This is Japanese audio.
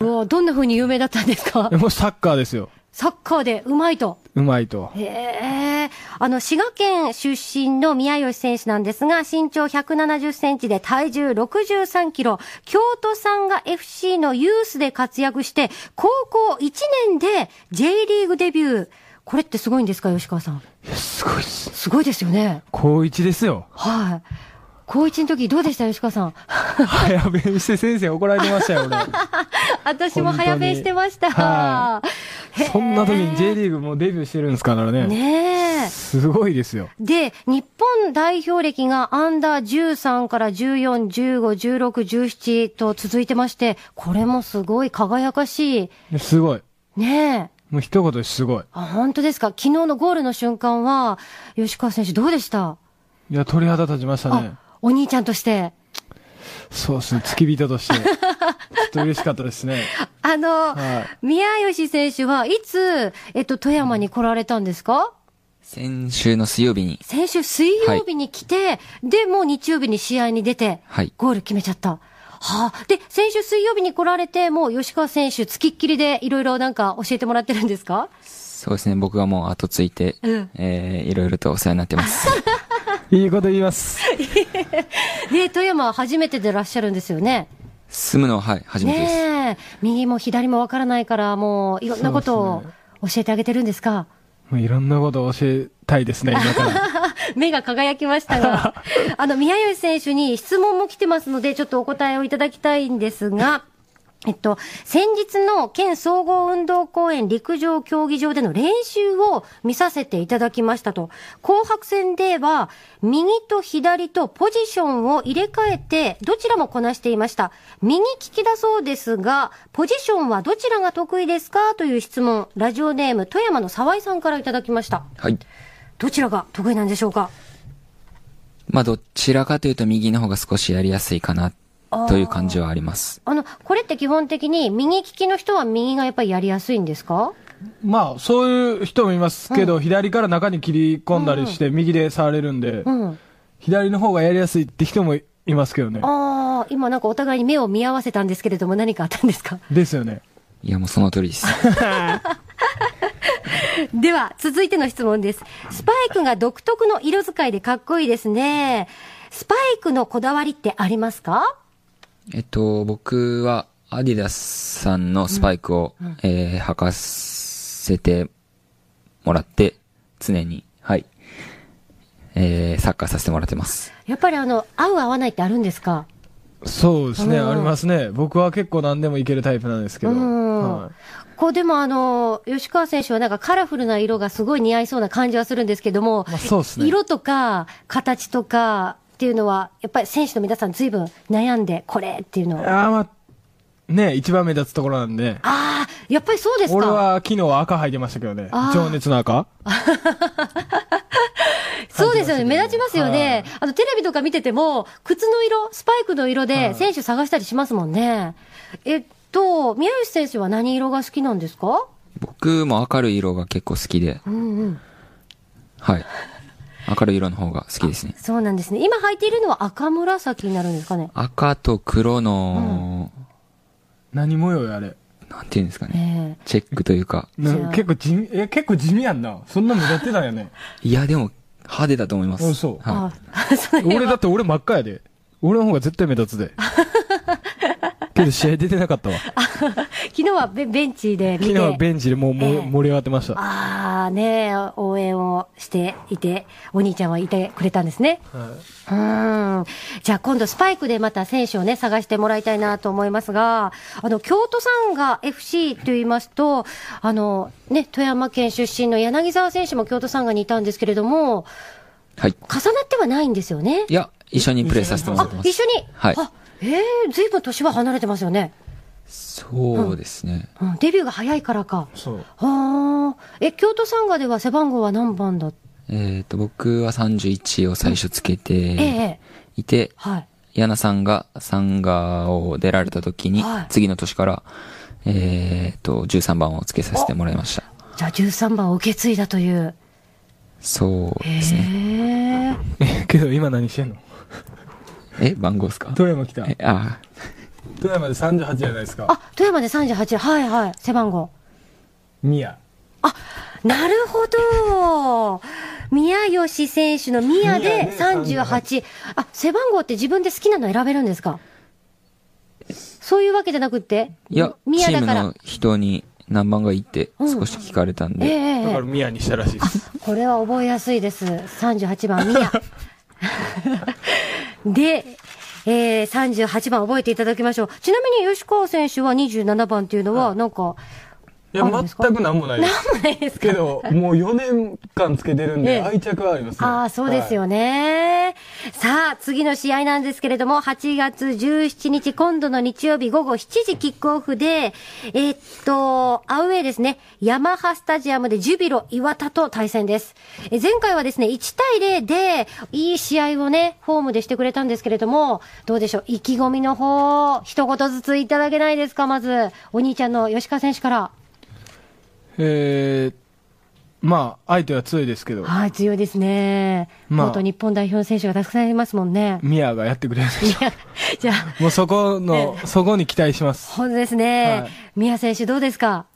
うどんな風に有名だったんですかもうサッカーですよ。サッカーでうまいと。うまいと。へえ。あの、滋賀県出身の宮吉選手なんですが、身長170センチで体重63キロ、京都産が FC のユースで活躍して、高校1年で J リーグデビュー。これってすごいんですか、吉川さん。すごいです。すごいですよね。高1ですよ。はい、高1の時どうでした、吉川さん。早弁して先生怒られてましたよ、俺。私も早弁してました。はい、そんな時に J リーグもうデビューしてるんですからね。ねえ。すごいですよ。で、日本代表歴がアンダー13から14、15、16、17と続いてまして、これもすごい輝かしい。すごい。ねえ。もう一言すごい。あ、本当ですか。昨日のゴールの瞬間は、吉川選手どうでしたいや、鳥肌立ちましたね。お兄ちゃんとして。そうですね、付き人として、ちょっと嬉しかったですね。あの、はい、宮吉選手はいつ、えっと、富山に来られたんですか、先週の水曜日に。先週水曜日に来て、はい、で、もう日曜日に試合に出て、ゴール決めちゃった。はあ、で、先週水曜日に来られて、もう吉川選手、付きっきりでいろいろなんか教えてもらってるんですかそうですね、僕はもう後ついて、うん、えー、いろいろとお世話になってます。いいこと言います。ね富山は初めてでらっしゃるんですよね。住むのは、はい、初めてです。ね右も左もわからないから、もう、いろんなことを教えてあげてるんですかもういろんなことを教えたいですね、今から。目が輝きましたが、あの、宮吉選手に質問も来てますので、ちょっとお答えをいただきたいんですが、えっと、先日の県総合運動公園陸上競技場での練習を見させていただきましたと。紅白戦では、右と左とポジションを入れ替えて、どちらもこなしていました。右利きだそうですが、ポジションはどちらが得意ですかという質問、ラジオネーム富山の沢井さんからいただきました。はい。どちらが得意なんでしょうかまあ、どちらかというと右の方が少しやりやすいかなという感じはあります。あの、これって基本的に右利きの人は右がやっぱりやりやすいんですかまあ、そういう人もいますけど、うん、左から中に切り込んだりして、右で触れるんで、うん、左の方がやりやすいって人もいますけどね。ああ、今なんかお互いに目を見合わせたんですけれども、何かあったんですかですよね。いや、もうその通りです。では、続いての質問です。スパイクが独特の色使いでかっこいいですね。スパイクのこだわりってありますかえっと、僕はアディダスさんのスパイクを、うんうん、えー、履かせてもらって、常に、はい、えー、サッカーさせてもらってます。やっぱりあの、合う合わないってあるんですかそうですね、ありますね。僕は結構何でもいけるタイプなんですけど。はい、こうでもあの、吉川選手はなんかカラフルな色がすごい似合いそうな感じはするんですけども、まあ、そうですね。色とか、形とか、っていうのは、やっぱり選手の皆さん、ずいぶん悩んで、これっていうのは。あまあね、一番目立つところなんで、ああ、やっぱりそうですか。俺は昨日は赤履いてましたけどね。情熱の赤 そうですよね。目立ちますよね。あの、テレビとか見てても、靴の色、スパイクの色で選手探したりしますもんね。えっと、宮内選手は何色が好きなんですか僕も明るい色が結構好きで。うんうん。はい。明るい色の方が好きですね。そうなんですね。今履いているのは赤紫になるんですかね赤と黒の、何模様やあれ。なんていうんですかね。チェックというか。結構地味、え、結構地味やんな。そんな目立ってたよね。いや、でも、派手だと思います。そう。はい、俺だって俺真っ赤やで。俺の方が絶対目立つで。けど試合出てなかったわ。昨日はベベンチで見て。昨日はベンチでもうも、えー、盛り上がってました。ああ。ね、応援をしていて、お兄ちゃんはいてくれたんですね。はい、うん。じゃあ今度スパイクでまた選手をね、探してもらいたいなと思いますが、あの、京都さんが FC と言いますと、あの、ね、富山県出身の柳沢選手も京都さんがにいたんですけれども、はい。重なってはないんですよね。いや、一緒にプレーさせてもらってます。あ、一緒にはい。あ、ええー、ずいぶん年は離れてますよね。そうですね、うん、デビューが早いからかそうあえ京都サンガでは背番号は何番だえっ、と僕は31を最初つけていて、はい、なさんがサンガを出られた時に、はい、次の年からえっ、ー、と13番をつけさせてもらいましたじゃあ13番を受け継いだというそうですね えー、けど今何してんのえ番号っすか富山来たああ富山で三十八じゃないですかあ富山で三十八、はいはい背番号宮あなるほど宮吉選手の宮で三十八。あ背番号って自分で好きなの選べるんですかそういうわけじゃなくていや宮だから人に何番がいいって少し聞かれたんで、うんえー、だから宮にしたらしいですこれは覚えやすいです三十八番宮 でえー、38番覚えていただきましょう。ちなみに吉川選手は27番っていうのは、なんか、いや、全くなんもないです。なんもないですけど、もう4年間つけてるんで、愛着はあります、ね、ああ、そうですよね、はい、さあ、次の試合なんですけれども、8月17日、今度の日曜日午後7時キックオフで、えー、っと、アウェイですね、ヤマハスタジアムでジュビロ岩田と対戦です。え前回はですね、1対0で、いい試合をね、ホームでしてくれたんですけれども、どうでしょう、意気込みの方、一言ずついただけないですか、まず、お兄ちゃんの吉川選手から。えー、まあ、相手は強いですけど。はい、強いですね。まあ、元日本代表の選手がたくさんいますもんね。ミアがやってくれるじゃあ。もうそこの、そこに期待します。本当ですね。はい、ミア選手どうですか